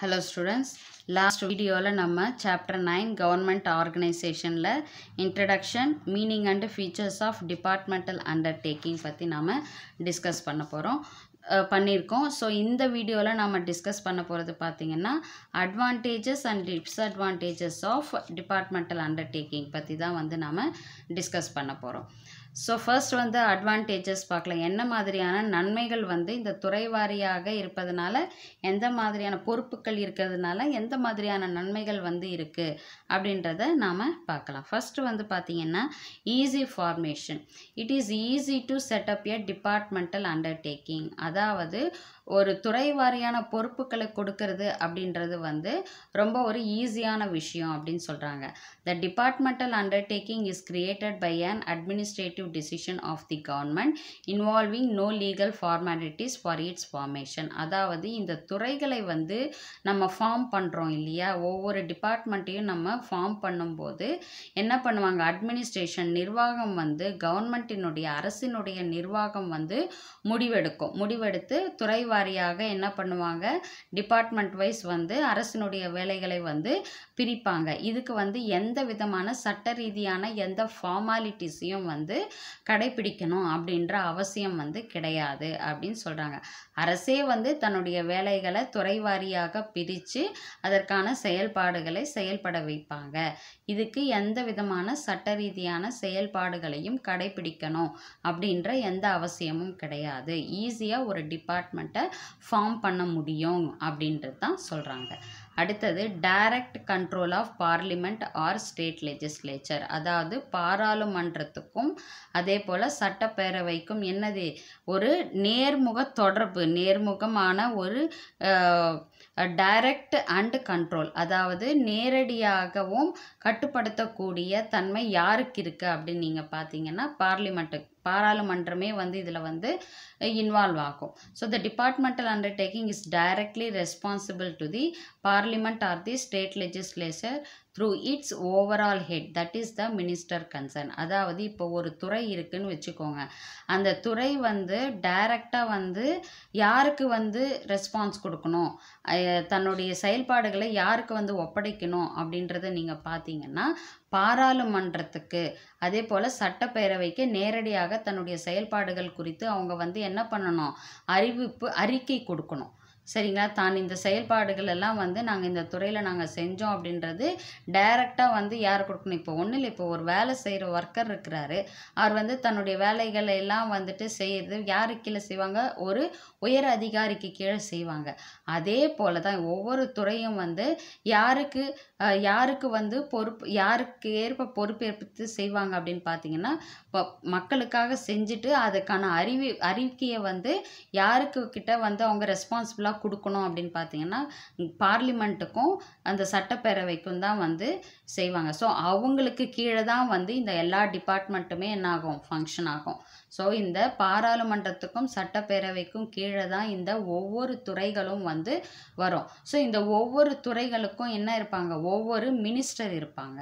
Hello last last வீடியோவில் நம்ம chapter nine government ஆர்கனைசேஷனில் introduction meaning and features of departmental undertaking பற்றி நாம் டிஸ்கஸ் பண்ண போகிறோம் பண்ணியிருக்கோம் ஸோ இந்த வீடியோவில் நம்ம டிஸ்கஸ் பண்ண போகிறது பார்த்தீங்கன்னா advantages and disadvantages of departmental undertaking பற்றி தான் வந்து நாம் டிஸ்கஸ் பண்ண போகிறோம் ஸோ ஃபர்ஸ்ட் வந்து அட்வான்டேஜஸ் பார்க்கலாம் என்ன மாதிரியான நன்மைகள் வந்து இந்த துறை வாரியாக இருப்பதனால எந்த மாதிரியான பொறுப்புகள் இருக்கிறதுனால எந்த மாதிரியான நன்மைகள் வந்து இருக்குது அப்படின்றத நாம் பார்க்கலாம் ஃபஸ்ட்டு வந்து பார்த்திங்கன்னா easy formation it is easy to set up a departmental undertaking அதாவது ஒரு துறை வாரியான பொறுப்புகளை கொடுக்கறது அப்படின்றது வந்து ரொம்ப ஒரு ஈஸியான விஷயம் அப்படின்னு சொல்கிறாங்க the departmental undertaking is created by an administrative decision of the government involving no legal formalities for its formation அதாவது இந்த துறைகளை வந்து நம்ம ஃபார்ம் பண்ணுறோம் இல்லையா ஒவ்வொரு டிபார்ட்மெண்ட்டையும் நம்ம ஃபார்ம் பண்ணும்போது என்ன பண்ணுவாங்க அட்மினிஸ்ட்ரேஷன் நிர்வாகம் வந்து கவர்மெண்ட்டினுடைய அரசினுடைய நிர்வாகம் வந்து முடிவெடுக்கும் முடிவெடுத்து துறை வாரியாக என்ன பண்ணுவாங்க டிபார்ட்மெண்ட் வைஸ் வந்து அரசினுடைய வேலைகளை வந்து பிரிப்பாங்க இதுக்கு வந்து எந்த விதமான சட்ட ரீதியான எந்த ஃபார்மாலிட்டிஸையும் வந்து கடைபிடிக்கணும் அப்படின்ற அவசியம் வந்து கிடையாது அப்படின்னு சொல்கிறாங்க அரசே வந்து தன்னுடைய வேலைகளை துறை வாரியாக பிரித்து அதற்கான செயல்பாடுகளை செயல்பட வைப்பாங்க இதுக்கு எந்த விதமான சட்ட ரீதியான செயல்பாடுகளையும் கடைபிடிக்கணும் அப்படின்ற எந்த அவசியமும் கிடையாது ஈஸியாக ஒரு டிபார்ட்மெண்ட்டை ஃபார்ம் பண்ண முடியும் அப்படின்றது தான் சொல்கிறாங்க அடுத்தது direct control of parliament or state legislature அதாவது பாராளுமன்றத்துக்கும் அதே போல் சட்டப்பேரவைக்கும் என்னது ஒரு நேர்முக தொடர்பு நேர்முகமான ஒரு டைரக்ட் அண்ட் கண்ட்ரோல் அதாவது நேரடியாகவும் கட்டுப்படுத்தக்கூடிய தன்மை யாருக்கு இருக்குது அப்படின்னு நீங்கள் பார்த்தீங்கன்னா பார்லிமெண்ட்டு பாராளுமன்றமே வந்து இதில் வந்து இன்வால்வ் ஆகும் so the departmental undertaking is directly responsible to the parliament or the state legislature through its overall head that is the minister concern அதாவது இப்போ ஒரு துறை இருக்குன்னு வச்சுக்கோங்க அந்த துறை வந்து டைரக்டாக வந்து யாருக்கு வந்து ரெஸ்பான்ஸ் கொடுக்கணும் தன்னுடைய செயல்பாடுகளை யாருக்கு வந்து ஒப்படைக்கணும் அப்படின்றத நீங்கள் பார்த்தீங்கன்னா பாராளுமன்றத்துக்கு அதே போல் சட்டப்பேரவைக்கு நேரடியாக தன்னுடைய செயல்பாடுகள் குறித்து அவங்க வந்து என்ன பண்ணணும் அறிவிப்பு அறிக்கை கொடுக்கணும் சரிங்களா தான் இந்த செயல்பாடுகள் எல்லாம் வந்து நாங்கள் இந்த துறையில் நாங்கள் செஞ்சோம் அப்படின்றது டைரெக்டாக வந்து யார் கொடுக்கணும் இப்போ ஒன்றும் இல்லை இப்போ ஒரு வேலை செய்கிற ஒர்க்கர் இருக்கிறாரு அவர் வந்து தன்னுடைய வேலைகளை எல்லாம் வந்துட்டு செய்யறது யார் கீழே செய்வாங்க ஒரு உயர் அதிகாரிக்கு கீழே செய்வாங்க அதே போல் தான் ஒவ்வொரு துறையும் வந்து யாருக்கு யாருக்கு வந்து பொறுப்பு யாருக்கு ஏற்ப பொறுப்பேற்பு செய்வாங்க அப்படின்னு பார்த்தீங்கன்னா இப்போ மக்களுக்காக செஞ்சுட்டு அதுக்கான அறிவி அறிக்கையை வந்து யாருக்கு கிட்ட வந்து அவங்க ரெஸ்பான்சிபிளாக கொடுக்கணும் அப்படின்னு பார்த்தீங்கன்னா பார்லிமெண்ட்டுக்கும் அந்த சட்டப்பேரவைக்கும் தான் வந்து செய்வாங்க ஸோ அவங்களுக்கு கீழே தான் வந்து இந்த எல்லா டிபார்ட்மெண்ட்டுமே என்ன ஆகும் ஃபங்க்ஷன் ஆகும் ஸோ இந்த பாராளுமன்றத்துக்கும் சட்டப்பேரவைக்கும் கீழே தான் இந்த ஒவ்வொரு துறைகளும் வந்து வரும் ஸோ இந்த ஒவ்வொரு துறைகளுக்கும் என்ன இருப்பாங்க ஒவ்வொரு மினிஸ்டர் இருப்பாங்க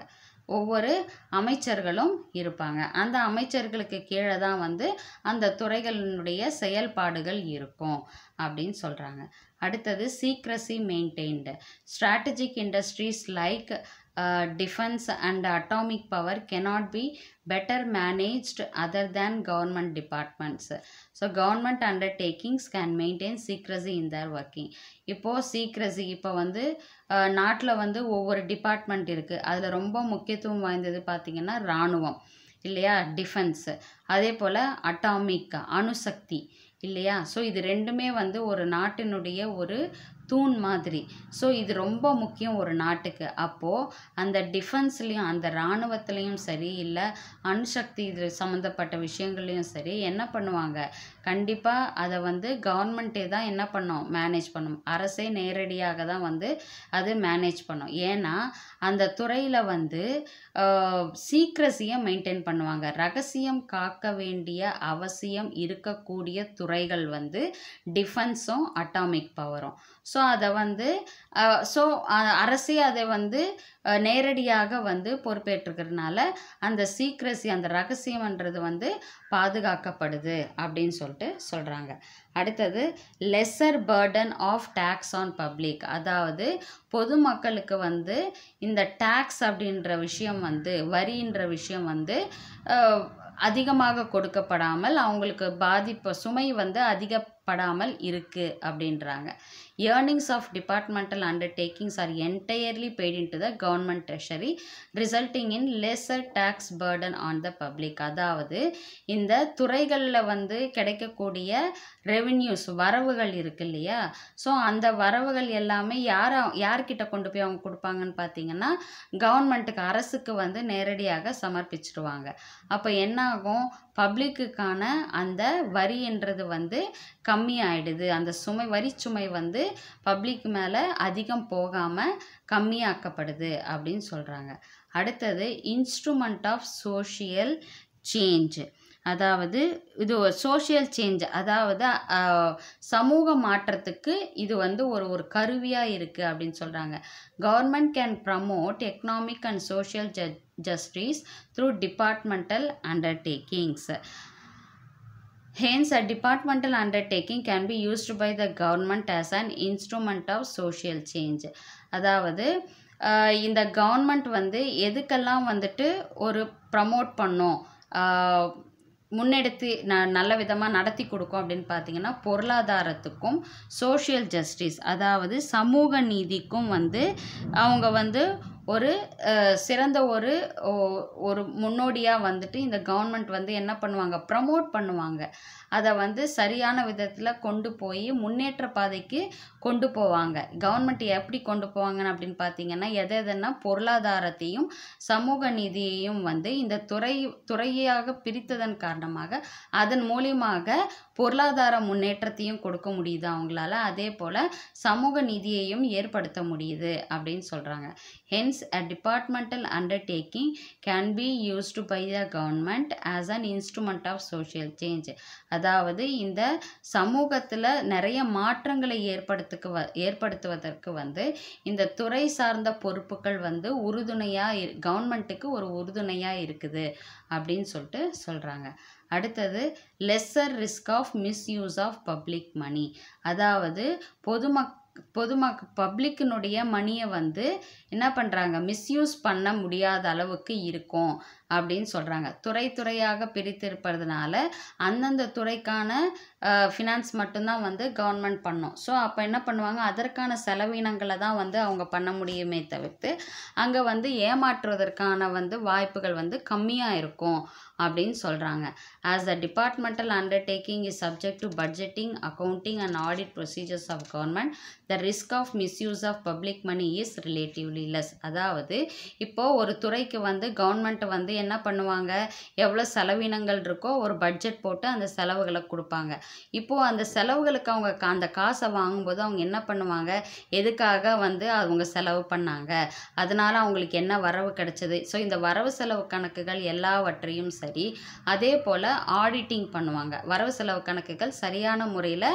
ஒவ்வொரு அமைச்சர்களும் இருப்பாங்க அந்த அமைச்சர்களுக்கு கீழே தான் வந்து அந்த துறைகளினுடைய செயல்பாடுகள் இருக்கும் அப்படின்னு சொல்கிறாங்க அடுத்தது secrecy maintained strategic industries like uh, defense and atomic power cannot be better managed other than government departments. So, government undertakings can maintain secrecy in their working. இப்போ secrecy இப்போ வந்து நாட்டில் வந்து ஒவ்வொரு டிபார்ட்மெண்ட் இருக்குது அதில் ரொம்ப முக்கியத்துவம் வாய்ந்தது பார்த்திங்கன்னா இராணுவம் இல்லையா டிஃபென்ஸு அதே போல் அட்டாமிக் அணுசக்தி இல்லையா ஸோ இது ரெண்டுமே வந்து ஒரு நாட்டினுடைய ஒரு தூண் மாதிரி ஸோ இது ரொம்ப முக்கியம் ஒரு நாட்டுக்கு அப்போது அந்த டிஃபென்ஸ்லேயும் அந்த இராணுவத்துலேயும் சரி இல்லை அணுசக்தி இது சம்மந்தப்பட்ட விஷயங்கள்லையும் சரி என்ன பண்ணுவாங்க கண்டிப்பாக அதை வந்து கவர்மெண்ட்டே தான் என்ன பண்ணும் மேனேஜ் பண்ணும் அரசே நேரடியாக தான் வந்து அது மேனேஜ் பண்ணும் ஏன்னா அந்த துறையில் வந்து சீக்ரஸியை மெயின்டைன் பண்ணுவாங்க ரகசியம் காக்க வேண்டிய அவசியம் இருக்கக்கூடிய துறைகள் வந்து டிஃபென்ஸும் அட்டாமிக் பவரும் ஸோ அதை வந்து ஸோ அரசே அதை வந்து நேரடியாக வந்து பொறுப்பேற்றுக்கிறதுனால அந்த சீக்ரஸி அந்த ரகசியம்ன்றது வந்து பாதுகாக்கப்படுது அப்படின்னு சொல்லிட்டு சொல்கிறாங்க அடுத்தது lesser burden of tax on public அதாவது பொதுமக்களுக்கு வந்து இந்த டேக்ஸ் அப்படின்ற விஷயம் வந்து வரின்ற விஷயம் வந்து அதிகமாக கொடுக்கப்படாமல் அவங்களுக்கு பாதிப்பு சுமை வந்து அதிக படாமல் இருக்குது அப்படின்றாங்க earnings of departmental undertakings are entirely paid to the government treasury resulting in lesser tax burden on the public அதாவது இந்த துறைகளில் வந்து கிடைக்கக்கூடிய ரெவென்யூஸ் வரவுகள் இருக்கு இல்லையா ஸோ அந்த வரவுகள் எல்லாமே யாரை யார்கிட்ட கொண்டு போய் அவங்க கொடுப்பாங்கன்னு பார்த்தீங்கன்னா கவர்மெண்ட்டுக்கு அரசுக்கு வந்து நேரடியாக சமர்ப்பிச்சிடுவாங்க அப்போ என்னாகும் பப்ளிக்குக்கான அந்த வரின்றது வந்து கம் கம்மியாயிடுது அந்த சுமை வரி சுமை வந்து பப்ளிக் மேலே அதிகம் போகாமல் கம்மியாக்கப்படுது அப்படின்னு சொல்கிறாங்க அடுத்தது இன்ஸ்ட்ருமெண்ட் ஆஃப் சோஷியல் சேஞ்ச் அதாவது இது ஒரு சோஷியல் சேஞ்ச் அதாவது சமூக மாற்றத்துக்கு இது வந்து ஒரு ஒரு கருவியாக இருக்குது அப்படின்னு சொல்கிறாங்க government can promote economic and social ஜ justice through departmental undertakings Hence, a departmental undertaking can be used by the government as an instrument of social change. அதாவது இந்த கவர்மெண்ட் வந்து எதுக்கெல்லாம் வந்துட்டு ஒரு ப்ரமோட் பண்ணோம் முன்னெடுத்து ந நல்ல விதமாக நடத்தி கொடுக்கும் அப்படின்னு பார்த்தீங்கன்னா பொருளாதாரத்துக்கும் சோஷியல் ஜஸ்டிஸ் அதாவது சமூக நீதிக்கும் வந்து அவங்க வந்து ஒரு சிறந்த ஒரு ஒரு முன்னோடியாக வந்துட்டு இந்த கவர்மெண்ட் வந்து என்ன பண்ணுவாங்க ப்ரமோட் பண்ணுவாங்க அதை வந்து சரியான விதத்தில் கொண்டு போய் முன்னேற்ற பாதைக்கு கொண்டு போவாங்க கவர்மெண்ட் எப்படி கொண்டு போவாங்க அப்படின்னு பார்த்தீங்கன்னா எதை எதுனா பொருளாதாரத்தையும் சமூக நிதியையும் வந்து இந்த துறை துறையாக பிரித்ததன் காரணமாக அதன் மூலியமாக பொருளாதார முன்னேற்றத்தையும் கொடுக்க முடியுது அவங்களால அதே போல் சமூக நிதியையும் ஏற்படுத்த முடியுது அப்படின்னு சொல்கிறாங்க hence is a departmental undertaking can be used by the government as an instrument of social change அதாவது இந்த சமூகத்தில் நிறைய மாற்றங்களை ஏற்படுத்துக்கு ஏற்படுத்துவதற்கு வந்து இந்த துறை சார்ந்த பொறுப்புகள் வந்து உறுதுணையாக கவர்மெண்ட்டுக்கு ஒரு உறுதுணையா இருக்குது அப்படின்னு சொல்லிட்டு சொல்றாங்க அடுத்தது lesser risk of misuse of public money அதாவது பொதுமக் பொதுமக் பப்ளிக்கினுடைய மணியை வந்து என்ன பண்ணுறாங்க மிஸ்யூஸ் பண்ண முடியாத அளவுக்கு இருக்கும் அப்படின்னு சொல்கிறாங்க துறை துறையாக பிரித்திருப்பதுனால அந்தந்த துறைக்கான ஃபினான்ஸ் மட்டும்தான் வந்து கவர்மெண்ட் பண்ணும் ஸோ அப்போ என்ன பண்ணுவாங்க அதற்கான செலவினங்களை தான் வந்து அவங்க பண்ண முடியுமே தவிர்த்து அங்கே வந்து ஏமாற்றுவதற்கான வந்து வாய்ப்புகள் வந்து கம்மியாக இருக்கும் அப்படின்னு சொல்கிறாங்க as the departmental undertaking is subject to budgeting accounting and audit procedures of government the risk of misuse of public money is relatively less அதாவது இப்போது ஒரு துறைக்கு வந்து கவர்மெண்ட் வந்து என்ன பண்ணுவாங்க எவ்வளோ செலவினங்கள் இருக்கோ ஒரு பட்ஜெட் போட்டு அந்த செலவுகளை கொடுப்பாங்க இப்போது அந்த செலவுகளுக்கு அவங்க அந்த காசை வாங்கும்போது அவங்க என்ன பண்ணுவாங்க எதுக்காக வந்து அவங்க செலவு பண்ணாங்க அதனால் அவங்களுக்கு என்ன வரவு கிடைச்சது ஸோ இந்த வரவு செலவு கணக்குகள் எல்லாவற்றையும் சரி அதே போல் ஆடிட்டிங் பண்ணுவாங்க வரவு செலவு கணக்குகள் சரியான முறையில்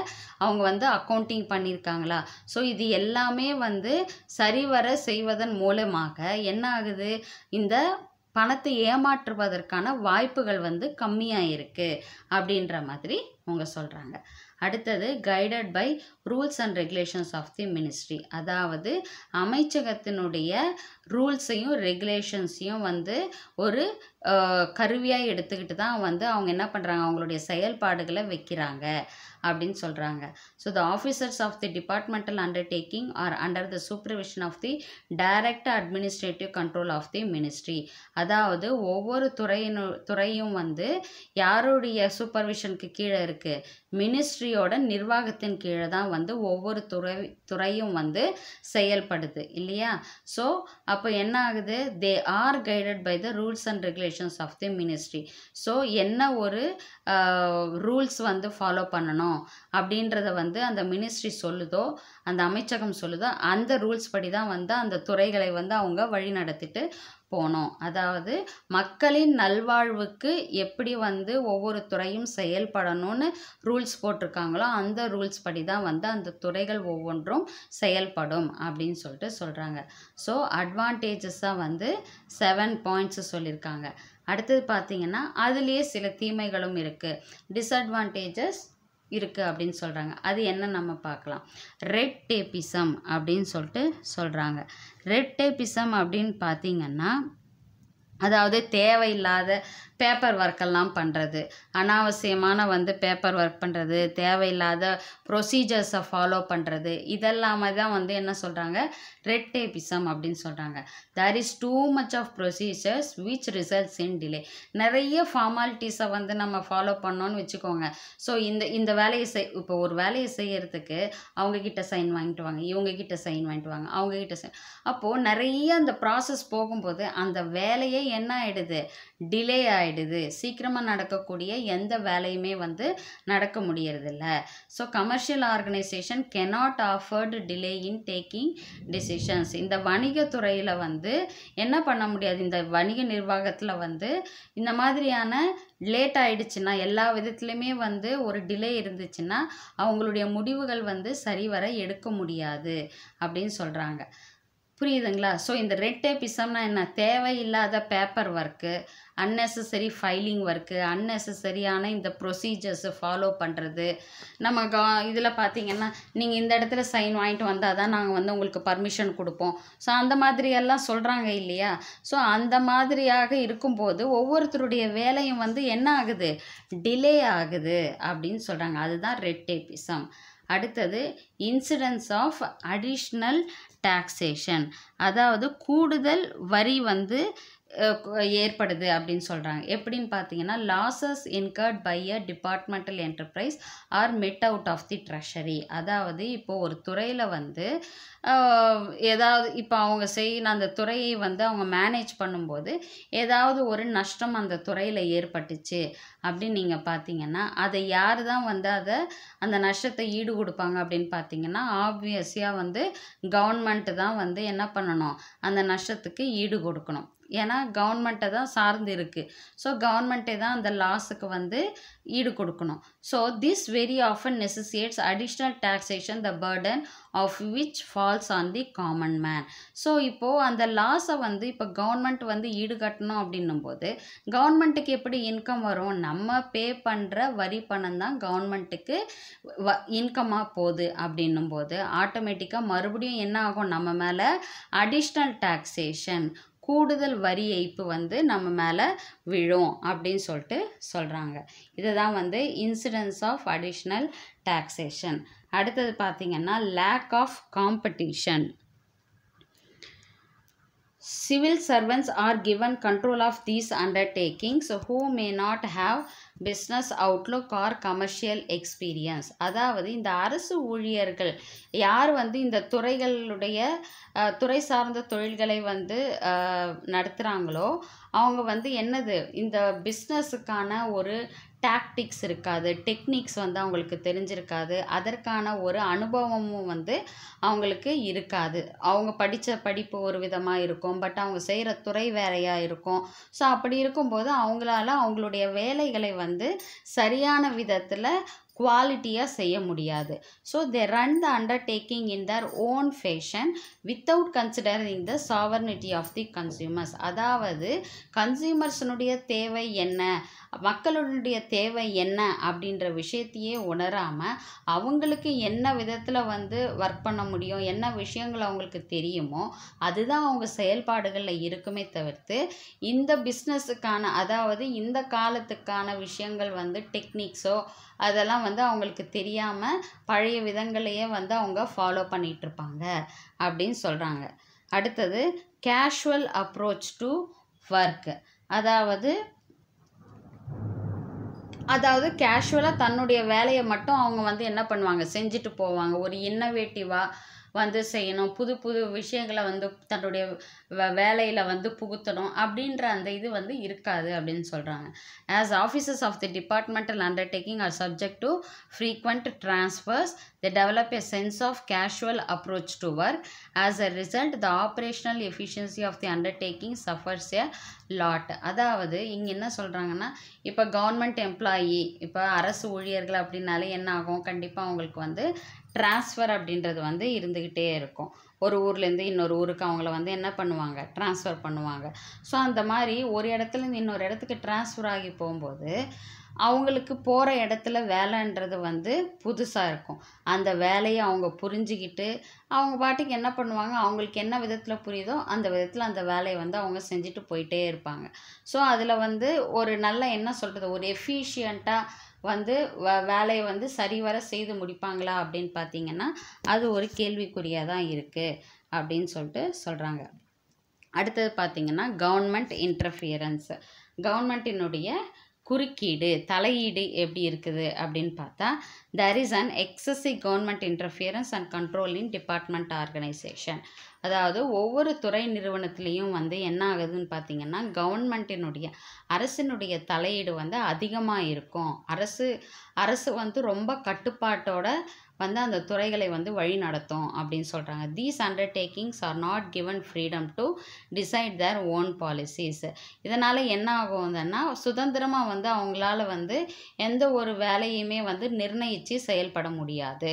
அவங்க வந்து அக்கௌண்டிங் பண்ணியிருக்காங்களா ஸோ இது எல்லாமே வந்து சரிவர செய்வதன் மூலமாக என்ன ஆகுது இந்த பணத்தை ஏமாற்றுவதற்கான வாய்ப்புகள் வந்து கம்மியாக இருக்குது அப்படின்ற மாதிரி அவங்க சொல்கிறாங்க அடுத்தது guided by rules and regulations of the ministry அதாவது அமைச்சகத்தினுடைய ரூல்ஸையும் ரெகுலேஷன்ஸையும் வந்து ஒரு கருவியாக எடுத்துக்கிட்டு தான் வந்து அவங்க என்ன பண்ணுறாங்க அவங்களுடைய செயல்பாடுகளை வைக்கிறாங்க அப்படின்னு சொல்கிறாங்க so the officers of the departmental undertaking are under the supervision of the direct administrative control of the ministry அதாவது ஒவ்வொரு துறையினு துறையும் வந்து யாருடைய சூப்பர்விஷனுக்கு கீழே இருக்குது மினிஸ்ட்ரியோட நிர்வாகத்தின் கீழே தான் வந்து ஒவ்வொரு துறை துறையும் வந்து செயல்படுது இல்லையா ஸோ அப்போ என்ன ஆகுது they are guided by the rules and regulations of the ministry so என்ன ஒரு ரூல்ஸ் வந்து ஃபாலோ பண்ணணும் பண்ணணும் அப்படின்றத வந்து அந்த மினிஸ்ட்ரி சொல்லுதோ அந்த அமைச்சகம் சொல்லுதோ அந்த ரூல்ஸ் படி தான் வந்து அந்த துறைகளை வந்து அவங்க வழி நடத்திட்டு போனோம் அதாவது மக்களின் நல்வாழ்வுக்கு எப்படி வந்து ஒவ்வொரு துறையும் செயல்படணும்னு ரூல்ஸ் போட்டிருக்காங்களோ அந்த ரூல்ஸ் படி தான் வந்து அந்த துறைகள் ஒவ்வொன்றும் செயல்படும் அப்படின்னு சொல்லிட்டு சொல்கிறாங்க ஸோ அட்வான்டேஜஸாக வந்து செவன் பாயிண்ட்ஸ் சொல்லியிருக்காங்க அடுத்தது பார்த்திங்கன்னா அதுலேயே சில தீமைகளும் இருக்குது டிஸ்அட்வான்டேஜஸ் இருக்குது அப்படின்னு சொல்கிறாங்க அது என்ன நம்ம பார்க்கலாம் ரெட் டேபிசம் அப்படின்னு சொல்லிட்டு சொல்கிறாங்க ரெட் டேபிசம் அப்படின்னு பார்த்திங்கன்னா அதாவது தேவையில்லாத பேப்பர் ஒர்க்கெல்லாம் பண்ணுறது அனாவசியமான வந்து பேப்பர் ஒர்க் பண்ணுறது தேவையில்லாத ப்ரொசீஜர்ஸை ஃபாலோ பண்ணுறது இதெல்லாம தான் வந்து என்ன சொல்கிறாங்க ரெட் டேபிசம் அப்படின்னு சொல்கிறாங்க there is too much of procedures which results in delay நிறைய ஃபார்மாலிட்டிஸை வந்து நம்ம ஃபாலோ பண்ணோன்னு வச்சுக்கோங்க ஸோ இந்த இந்த வேலையை செய் இப்போ ஒரு வேலையை செய்கிறதுக்கு அவங்கக்கிட்ட சைன் வாங்கிட்டு வாங்க இவங்கக்கிட்ட சைன் வாங்கிட்டு வாங்க அவங்கக்கிட்ட சைன் அப்போது நிறைய அந்த ப்ராசஸ் போகும்போது அந்த வேலையே என்ன ஆகிடுது டிலே ஆகிடுது சீக்கிரமாக நடக்கக்கூடிய எந்த வேலையுமே வந்து நடக்க முடியறதில்ல so commercial organisation cannot afford delay in taking decisions இந்த வணிகத்துறையில் வந்து என்ன பண்ண முடியாது இந்த வணிக நிர்வாகத்தில் வந்து இந்த மாதிரியான லேட் ஆகிடுச்சுன்னா எல்லா விதத்துலையுமே வந்து ஒரு டிலே இருந்துச்சுன்னா அவங்களுடைய முடிவுகள் வந்து சரிவர எடுக்க முடியாது அப்படின்னு சொல்கிறாங்க புரியுதுங்களா ஸோ இந்த ரெட் இசம்னா என்ன தேவையில்லாத paper work unnecessary filing work அன்னெசசரியான இந்த ப்ரொசீஜர்ஸை ஃபாலோ பண்ணுறது நம்ம கா இதில் பார்த்தீங்கன்னா நீங்கள் இந்த இடத்துல சைன் வாங்கிட்டு வந்தால் தான் நாங்கள் வந்து உங்களுக்கு பர்மிஷன் கொடுப்போம் ஸோ அந்த மாதிரியெல்லாம் சொல்கிறாங்க இல்லையா ஸோ அந்த மாதிரியாக இருக்கும்போது ஒவ்வொருத்தருடைய வேலையும் வந்து என்ன ஆகுது டிலே ஆகுது அப்படின்னு சொல்கிறாங்க அதுதான் ரெட் டேப்பிசம் அடுத்தது இன்சிடென்ஸ் ஆஃப் அடிஷ்னல் டாக்ஸேஷன் அதாவது கூடுதல் வரி வந்து ஏற்படுது அப்படின்னு சொல்கிறாங்க எப்படின்னு பார்த்தீங்கன்னா losses incurred by a departmental enterprise are met out of the treasury அதாவது இப்போது ஒரு துறையில் வந்து ஏதாவது இப்போ அவங்க செய்கிற அந்த துறையை வந்து அவங்க மேனேஜ் பண்ணும்போது ஏதாவது ஒரு நஷ்டம் அந்த துறையில் ஏற்பட்டுச்சு அப்படின்னு நீங்கள் பார்த்தீங்கன்னா அதை யார் தான் வந்து அதை அந்த நஷ்டத்தை ஈடு கொடுப்பாங்க அப்படின்னு பார்த்தீங்கன்னா ஆப்வியஸியாக வந்து கவர்மெண்ட்டு தான் வந்து என்ன பண்ணணும் அந்த நஷ்டத்துக்கு ஈடு கொடுக்கணும் ஏன்னா கவர்மெண்ட்டை தான் சார்ந்து இருக்குது ஸோ கவர்மெண்ட்டே தான் அந்த லாஸுக்கு வந்து ஈடு கொடுக்கணும் so this very often necessitates additional taxation the burden of which falls on the common man so இப்போது அந்த லாஸை வந்து இப்போ கவர்மெண்ட் வந்து ஈடு கட்டணும் அப்படின்னும் போது கவர்மெண்ட்டுக்கு எப்படி இன்கம் வரும் நம்ம பே பண்ணுற வரி பணம் தான் கவர்மெண்ட்டுக்கு வ இன்கமாக போகுது அப்படின்னும் போது ஆட்டோமேட்டிக்காக மறுபடியும் என்ன ஆகும் நம்ம மேலே அடிஷ்னல் டேக்ஸேஷன் கூடுதல் வரி ஏய்ப்பு வந்து நம்ம மேலே விழும் அப்படின்னு சொல்லிட்டு சொல்கிறாங்க இதுதான் தான் வந்து இன்சிடென்ஸ் ஆஃப் அடிஷ்னல் டேக்ஸேஷன் அடுத்தது பார்த்திங்கன்னா lack of competition Civil servants are given control of these undertakings who may not have business outlook or commercial experience அதாவது இந்த அரசு ஊழியர்கள் யார் வந்து இந்த துறைகளுடைய துறை சார்ந்த தொழில்களை வந்து நடத்துகிறாங்களோ அவங்க வந்து என்னது இந்த பிஸ்னஸுக்கான ஒரு டாக்டிக்ஸ் இருக்காது டெக்னிக்ஸ் வந்து அவங்களுக்கு தெரிஞ்சிருக்காது அதற்கான ஒரு அனுபவமும் வந்து அவங்களுக்கு இருக்காது அவங்க படித்த படிப்பு ஒரு விதமாக இருக்கும் பட் அவங்க செய்கிற துறை வேறையாக இருக்கும் ஸோ அப்படி இருக்கும்போது அவங்களால அவங்களுடைய வேலைகளை வந்து சரியான விதத்தில் குவாலிட்டியாக செய்ய முடியாது so they run the undertaking in their own fashion without considering the sovereignty of the consumers அதாவது கன்சியூமர்ஸினுடைய தேவை என்ன மக்களுடைய தேவை என்ன அப்படின்ற விஷயத்தையே உணராமல் அவங்களுக்கு என்ன விதத்தில் வந்து ஒர்க் பண்ண முடியும் என்ன விஷயங்கள் அவங்களுக்கு தெரியுமோ அதுதான் அவங்க செயல்பாடுகளில் இருக்குமே தவிர்த்து இந்த பிஸ்னஸுக்கான அதாவது இந்த காலத்துக்கான விஷயங்கள் வந்து டெக்னிக்ஸோ அதெல்லாம் வந்து அவங்களுக்கு தெரியாமல் பழைய விதங்களையே வந்து அவங்க ஃபாலோ பண்ணிகிட்ருப்பாங்க அப்படின்னு சொல்கிறாங்க அடுத்தது கேஷுவல் அப்ரோச் டு ஒர்க் அதாவது அதாவது கேஷுவலாக தன்னுடைய வேலையை மட்டும் அவங்க வந்து என்ன பண்ணுவாங்க செஞ்சுட்டு போவாங்க ஒரு இன்னவேட்டிவாக வந்து செய்யணும் புது புது விஷயங்களை வந்து தன்னுடைய வேலையில் வந்து புகுத்தணும் அப்படின்ற அந்த இது வந்து இருக்காது அப்படின்னு சொல்கிறாங்க as officers of the departmental undertaking are subject to frequent transfers they develop a sense of casual approach to work as a result the operational efficiency of the undertaking suffers a lot அதாவது இங்கே என்ன சொல்கிறாங்கன்னா இப்போ government employee இப்போ அரசு ஊழியர்கள் அப்படின்னாலே என்ன ஆகும் கண்டிப்பாக அவங்களுக்கு வந்து டிரான்ஸ்ஃபர் அப்படின்றது வந்து இருந்துக்கிட்டே இருக்கும் ஒரு ஊர்லேருந்து இன்னொரு ஊருக்கு அவங்கள வந்து என்ன பண்ணுவாங்க ட்ரான்ஸ்ஃபர் பண்ணுவாங்க ஸோ அந்த மாதிரி ஒரு இடத்துலேருந்து இன்னொரு இடத்துக்கு ட்ரான்ஸ்ஃபர் ஆகி போகும்போது அவங்களுக்கு போகிற இடத்துல வேலைன்றது வந்து புதுசாக இருக்கும் அந்த வேலையை அவங்க புரிஞ்சுக்கிட்டு அவங்க பாட்டுக்கு என்ன பண்ணுவாங்க அவங்களுக்கு என்ன விதத்தில் புரியுதோ அந்த விதத்தில் அந்த வேலையை வந்து அவங்க செஞ்சுட்டு போயிட்டே இருப்பாங்க ஸோ அதில் வந்து ஒரு நல்ல என்ன சொல்கிறது ஒரு எஃபிஷியண்ட்டாக வந்து வேலையை வந்து சரிவர செய்து முடிப்பாங்களா அப்படின்னு பார்த்தீங்கன்னா அது ஒரு கேள்விக்குறியாக தான் இருக்குது அப்படின்னு சொல்லிட்டு சொல்கிறாங்க அடுத்தது பார்த்திங்கன்னா கவர்மெண்ட் இன்டர்ஃபியரன்ஸ் கவர்மெண்ட்டினுடைய குறுக்கீடு தலையீடு எப்படி இருக்குது அப்படின்னு பார்த்தா there is an excessive government interference and control in department organisation அதாவது ஒவ்வொரு துறை நிறுவனத்திலையும் வந்து என்ன ஆகுதுன்னு பார்த்தீங்கன்னா கவர்மெண்ட்டினுடைய அரசினுடைய தலையீடு வந்து அதிகமாக இருக்கும் அரசு அரசு வந்து ரொம்ப கட்டுப்பாட்டோட வந்து அந்த துறைகளை வந்து வழி நடத்தும் அப்படின்னு சொல்கிறாங்க these undertakings are not given freedom to decide their own policies இதனால் என்ன ஆகும்னா சுதந்திரமாக வந்து அவங்களால வந்து எந்த ஒரு வேலையுமே வந்து நிர்ணயித்து செயல்பட முடியாது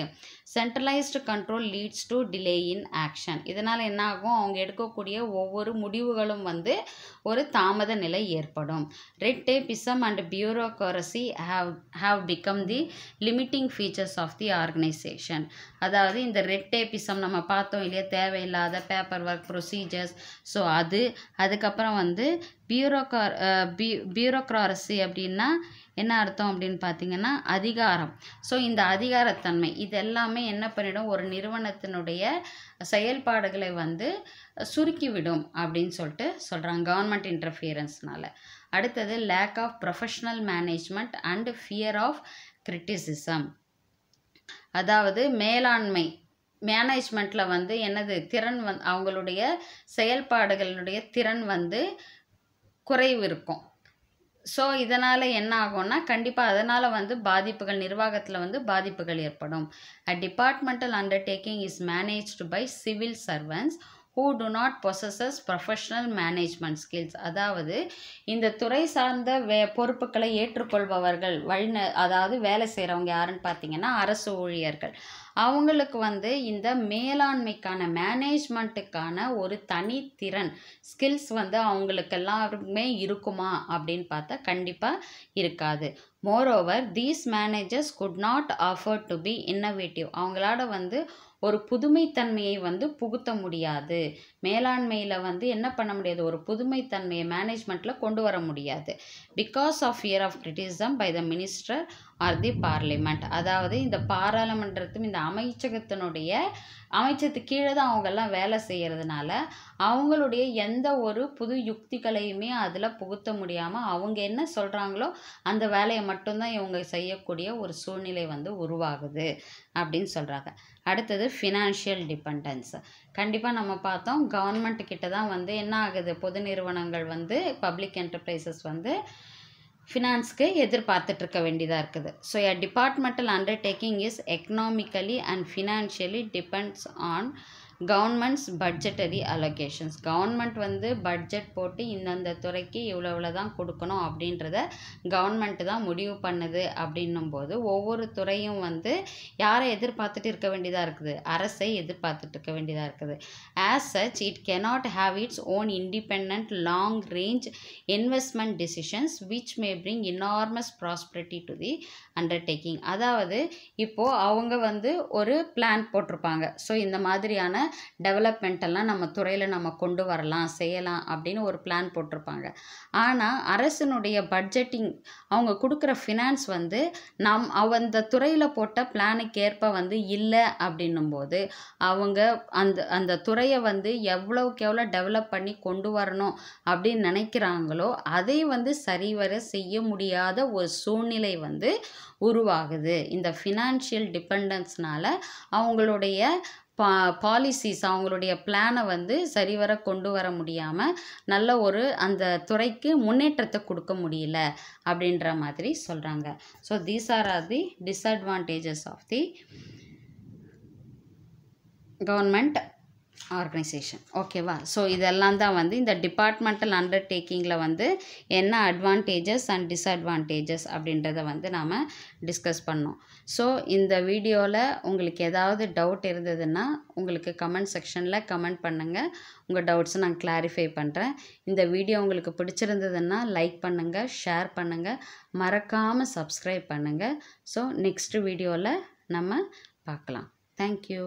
centralised control leads to delay in action இதனால் என்ன ஆகும் அவங்க எடுக்கக்கூடிய ஒவ்வொரு முடிவுகளும் வந்து ஒரு தாமத நிலை ஏற்படும் red tapism and bureaucracy have have become the limiting features of the organise organisation அதாவது இந்த ரெட்டேபிசம் நம்ம பார்த்தோம் இல்லையா தேவையில்லாத பேப்பர் ஒர்க் ப்ரொசீஜர்ஸ் ஸோ அது அதுக்கப்புறம் வந்து பியூரோக்கார் பியூ பியூரோக்ராரசி அப்படின்னா என்ன அர்த்தம் அப்படின்னு பார்த்தீங்கன்னா அதிகாரம் ஸோ இந்த அதிகாரத்தன்மை இது எல்லாமே என்ன பண்ணிடும் ஒரு நிறுவனத்தினுடைய செயல்பாடுகளை வந்து சுருக்கிவிடும் அப்படின்னு சொல்லிட்டு சொல்கிறாங்க கவர்மெண்ட் இன்டர்ஃபியரன்ஸ்னால அடுத்தது lack of professional management and fear of criticism அதாவது மேலாண்மை மேனேஜ்மெண்ட்டில் வந்து என்னது திறன் வந் அவங்களுடைய செயல்பாடுகளுடைய திறன் வந்து குறைவு இருக்கும் ஸோ இதனால் என்ன ஆகும்னா கண்டிப்பாக அதனால் வந்து பாதிப்புகள் நிர்வாகத்தில் வந்து பாதிப்புகள் ஏற்படும் a departmental undertaking is managed by civil servants who do not possess professional management skills அதாவது இந்த துறை சார்ந்த வே பொறுப்புகளை ஏற்றுக்கொள்பவர்கள் வழிந அதாவது வேலை செய்கிறவங்க யாருன்னு பார்த்தீங்கன்னா அரசு ஊழியர்கள் அவங்களுக்கு வந்து இந்த மேலாண்மைக்கான மேனேஜ்மெண்ட்டுக்கான ஒரு தனித்திறன் ஸ்கில்ஸ் வந்து அவங்களுக்கு எல்லாருமே இருக்குமா அப்படின்னு பார்த்தா கண்டிப்பாக இருக்காது moreover these managers could not afford to be innovative அவங்களோட வந்து ஒரு புதுமைத்தன்மையை வந்து புகுத்த முடியாது மேலாண்மையில் வந்து என்ன பண்ண முடியாது ஒரு புதுமைத்தன்மையை மேனேஜ்மெண்ட்டில் கொண்டு வர முடியாது because of fear of criticism by the minister or the parliament அதாவது இந்த பாராளுமன்றத்தும் இந்த அமைச்சகத்தினுடைய அமைச்சத்துக்கு கீழே தான் அவங்கெல்லாம் வேலை செய்கிறதுனால அவங்களுடைய எந்த ஒரு புது யுக்திகளையுமே அதில் புகுத்த முடியாமல் அவங்க என்ன சொல்கிறாங்களோ அந்த வேலையை மட்டும்தான் இவங்க செய்யக்கூடிய ஒரு சூழ்நிலை வந்து உருவாகுது அப்படின்னு சொல்கிறாங்க அடுத்தது ஃபினான்ஷியல் டிபெண்டன்ஸ் கண்டிப்பாக நம்ம பார்த்தோம் கவர்மெண்ட் கிட்ட தான் வந்து என்ன ஆகுது பொது நிறுவனங்கள் வந்து பப்ளிக் என்டர்பிரைசஸ் வந்து ஃபினான்ஸ்க்கு எதிர்பார்த்துட்ருக்க வேண்டியதாக இருக்குது so a departmental undertaking is economically and financially depends on government's budgetary allocations government வந்து பட்ஜெட் போட்டு இந்தந்த துறைக்கு இவ்வளோ இவ்வளோ தான் கொடுக்கணும் அப்படின்றத கவர்மெண்ட் தான் முடிவு பண்ணுது அப்படின்னும் போது ஒவ்வொரு துறையும் வந்து யாரை எதிர்பார்த்துட்டு இருக்க வேண்டியதாக இருக்குது அரசை எதிர்பார்த்துட்டு இருக்க வேண்டியதாக இருக்குது as such it cannot have its own independent long range investment decisions which may bring enormous prosperity to the undertaking அதாவது இப்போது அவங்க வந்து ஒரு பிளான் போட்டிருப்பாங்க ஸோ இந்த மாதிரியான டெவலப்மெண்ட்டெல்லாம் நம்ம துறையில் நம்ம கொண்டு வரலாம் செய்யலாம் அப்படின்னு ஒரு பிளான் போட்டிருப்பாங்க ஆனால் அரசினுடைய பட்ஜெட்டிங் அவங்க கொடுக்குற ஃபினான்ஸ் வந்து நம் அந்த துறையில் போட்ட பிளானுக்கு ஏற்ப வந்து இல்லை அப்படின்னும்போது அவங்க அந்த அந்த துறையை வந்து எவ்வளோக்கு எவ்வளோ டெவலப் பண்ணி கொண்டு வரணும் அப்படின்னு நினைக்கிறாங்களோ அதை வந்து சரிவர செய்ய முடியாத ஒரு சூழ்நிலை வந்து உருவாகுது இந்த ஃபினான்ஷியல் டிபெண்டன்ஸ்னால் அவங்களுடைய பா பாலிசிஸ் அவங்களுடைய பிளானை வந்து சரிவர கொண்டு வர முடியாமல் நல்ல ஒரு அந்த துறைக்கு முன்னேற்றத்தை கொடுக்க முடியல அப்படின்ற மாதிரி சொல்கிறாங்க so these are are the disadvantages of the government organisation ஓகேவா ஸோ இதெல்லாம் தான் வந்து இந்த டிபார்ட்மெண்டல் அண்டர்டேக்கிங்கில் வந்து என்ன அட்வான்டேஜஸ் அண்ட் டிஸ்அட்வான்டேஜஸ் அப்படின்றத வந்து நாம் டிஸ்கஸ் பண்ணோம் ஸோ இந்த வீடியோவில் உங்களுக்கு ஏதாவது டவுட் இருந்ததுன்னா உங்களுக்கு கமெண்ட் செக்ஷனில் கமெண்ட் பண்ணுங்கள் உங்கள் டவுட்ஸை நான் கிளாரிஃபை பண்ணுறேன் இந்த வீடியோ உங்களுக்கு பிடிச்சிருந்ததுன்னா லைக் பண்ணுங்கள் ஷேர் பண்ணுங்கள் மறக்காமல் சப்ஸ்கிரைப் பண்ணுங்கள் ஸோ நெக்ஸ்ட் வீடியோவில் நம்ம பார்க்கலாம் தேங்க்யூ